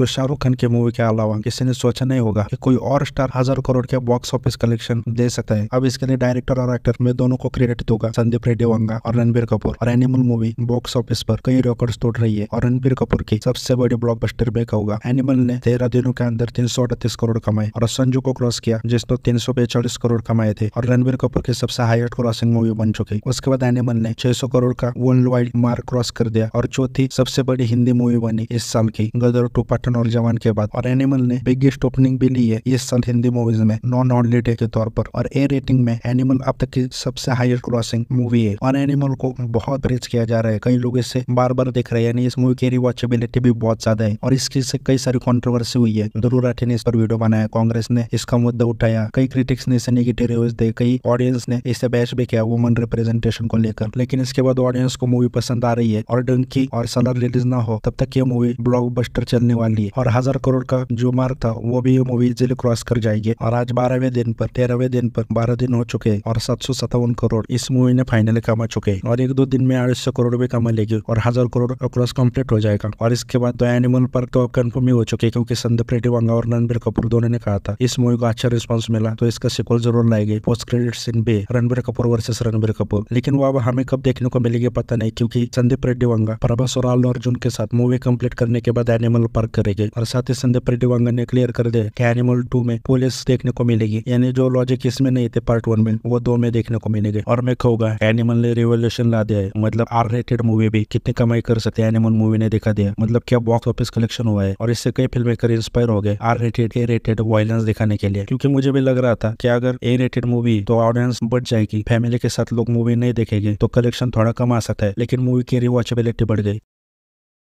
तो शाहरुख खान के मूवी के अलावा किसी ने सोचा नहीं होगा कि कोई और स्टार हजार करोड़ के बॉक्स ऑफिस कलेक्शन दे सकता है अब इसके लिए डायरेक्टर और एक्टर में दोनों को क्रेडिट दूंगा संदीप रेड्डी वंगा और रणबीर कपूर और एनिमल मूवी बॉक्स ऑफिस पर कई रिकॉर्ड तोड़ रही है और रणबीर कपूर की सबसे बड़ी बस्टर ब्रेक होगा एनिमल ने तेरह दिनों के अंदर तीन करोड़ कमाए और संजू को क्रॉस किया जिसने तीन करोड़ कमाए थे और रणबीर कपूर की सबसे हाईएस्ट क्रॉसिंग मूवी बन चुकी उसके बाद एनिमल ने छह करोड़ का वर्ल्ड वाइड मार्क क्रॉस कर दिया और चौथी सबसे बड़ी हिंदी मूवी बनी इस साल की गदर टू पटन कैप्टन और जवान के बाद और एनिमल ने बिगेस्ट ओपनिंग भी ली है इस साल हिंदी मूवीज में नॉन हॉलीडे के तौर पर और ए रेटिंग में एनिमल अब तक की सबसे हाईएस्ट क्रॉसिंग मूवी है और एनिमल को बहुत प्रेज किया जा रहा है कई लोग इसे बार बार देख रहे हैं यानी इस मूवी की रिवॉचेबिलिटी भी बहुत ज्यादा है और इसकी से कई सारी कॉन्ट्रोवर्सी हुई है दुरू राठी ने इस पर वीडियो बनाया कांग्रेस ने इसका मुद्दा उठाया कई क्रिटिक्स ने इसे निगेटिव रिव्यूज दे कई ऑडियंस ने इसे बहस भी किया वुमन रिप्रेजेंटेशन को लेकर लेकिन इसके बाद ऑडियंस को मूवी पसंद आ रही है और डंकी और सलार रिलीज ना हो तब तक ये मूवी ब्लॉक चलने वाली लिए और हजार करोड़ का जो मार्ग था वो भी ये मूवी इजिली क्रॉस कर जाएगी और आज बारहवें दिन पर तेरहवे दिन पर बारह दिन हो चुके हैं और सात सौ सत्तावन करोड़ इस मूवी ने फाइनली कमा चुके हैं और एक दो दिन में आठ सौ करोड़ भी कमा लेगी और हजार करोड़ क्रॉस कम्प्लीट हो जाएगा और इसके बाद तो एनिमल पर तो कन्फर्म ही हो चुके हैं क्योंकि संदीप रेड्डी वांगा और रणबीर कपूर दोनों ने कहा था इस मूवी को अच्छा रिस्पॉन्स मिला तो इसका सिक्वल जरूर लाएगी पोस्ट क्रेडिट सीन भी रणबीर कपूर वर्सेस रणबीर कपूर लेकिन वो अब हमें कब देखने को मिलेगी पता नहीं क्योंकि संदीप रेड्डी वांगा प्रभास और अर्जुन के साथ मूवी कंप्लीट करने के बाद एनिमल पार्क करेगी और साथ ही संदीप रेड्डी ने क्लियर कर दे कि एनिमल टू में पुलिस देखने को मिलेगी यानी जो लॉजिक इसमें नहीं थे पार्ट वन में वो दो में देखने को मिलेगी और मैं कहूंगा एनिमल ने रिवोल्यूशन ला दिया है मतलब आर रेटेड मूवी भी कितनी कमाई कर सकते हैं एनिमल मूवी ने दिखा दिया मतलब क्या बॉक्स ऑफिस कलेक्शन हुआ है और इससे कई फिल्म मेकर इंस्पायर हो गए R rated A rated violence दिखाने के लिए क्योंकि मुझे भी लग रहा था कि अगर ए रेटेड मूवी तो ऑडियंस बढ़ जाएगी फैमिली के साथ लोग मूवी नहीं देखेंगे तो कलेक्शन थोड़ा कम आ सकता है लेकिन मूवी की रिवॉचेबिलिटी बढ़ गई